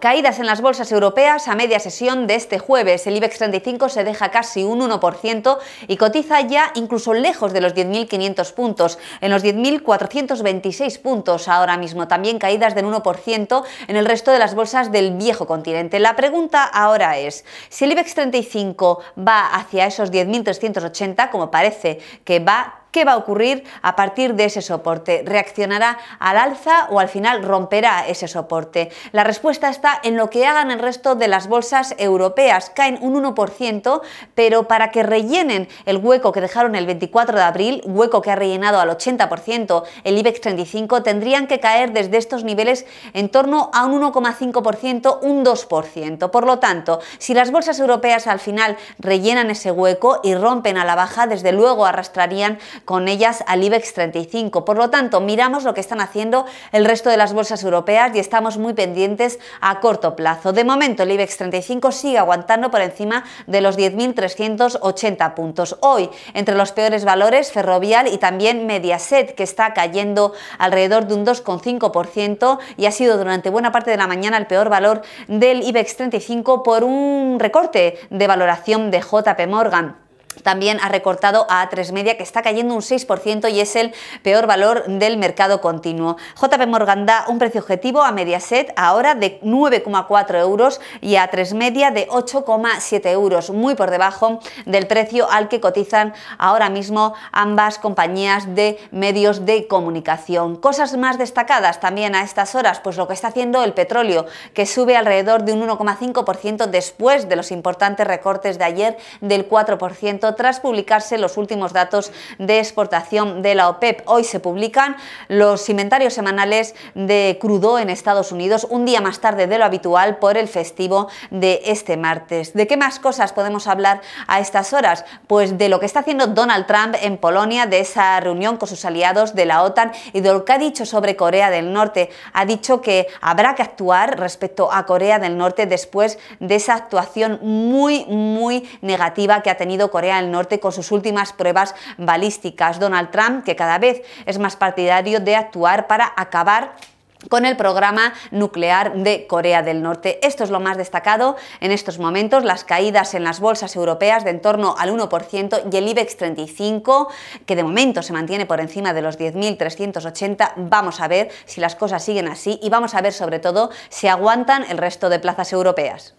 Caídas en las bolsas europeas a media sesión de este jueves. El IBEX 35 se deja casi un 1% y cotiza ya incluso lejos de los 10.500 puntos, en los 10.426 puntos ahora mismo. También caídas del 1% en el resto de las bolsas del viejo continente. La pregunta ahora es, si el IBEX 35 va hacia esos 10.380, como parece que va, ¿Qué va a ocurrir a partir de ese soporte? ¿Reaccionará al alza o al final romperá ese soporte? La respuesta está en lo que hagan el resto de las bolsas europeas. Caen un 1%, pero para que rellenen el hueco que dejaron el 24 de abril, hueco que ha rellenado al 80% el IBEX 35, tendrían que caer desde estos niveles en torno a un 1,5%, un 2%. Por lo tanto, si las bolsas europeas al final rellenan ese hueco y rompen a la baja, desde luego arrastrarían con ellas al IBEX 35. Por lo tanto, miramos lo que están haciendo el resto de las bolsas europeas y estamos muy pendientes a corto plazo. De momento, el IBEX 35 sigue aguantando por encima de los 10.380 puntos. Hoy, entre los peores valores, Ferrovial y también Mediaset, que está cayendo alrededor de un 2,5% y ha sido durante buena parte de la mañana el peor valor del IBEX 35 por un recorte de valoración de JP Morgan también ha recortado a A3 Media, que está cayendo un 6% y es el peor valor del mercado continuo. JP Morgan da un precio objetivo a Mediaset ahora de 9,4 euros y a A3 Media de 8,7 euros, muy por debajo del precio al que cotizan ahora mismo ambas compañías de medios de comunicación. Cosas más destacadas también a estas horas, pues lo que está haciendo el petróleo, que sube alrededor de un 1,5% después de los importantes recortes de ayer del 4% tras publicarse los últimos datos de exportación de la OPEP. E Hoy se publican los inventarios semanales de crudo en Estados Unidos, un día más tarde de lo habitual por el festivo de este martes. ¿De qué más cosas podemos hablar a estas horas? Pues de lo que está haciendo Donald Trump en Polonia, de esa reunión con sus aliados de la OTAN y de lo que ha dicho sobre Corea del Norte. Ha dicho que habrá que actuar respecto a Corea del Norte después de esa actuación muy, muy negativa que ha tenido Corea el Norte con sus últimas pruebas balísticas. Donald Trump, que cada vez es más partidario de actuar para acabar con el programa nuclear de Corea del Norte. Esto es lo más destacado en estos momentos, las caídas en las bolsas europeas de en torno al 1% y el IBEX 35, que de momento se mantiene por encima de los 10.380. Vamos a ver si las cosas siguen así y vamos a ver sobre todo si aguantan el resto de plazas europeas.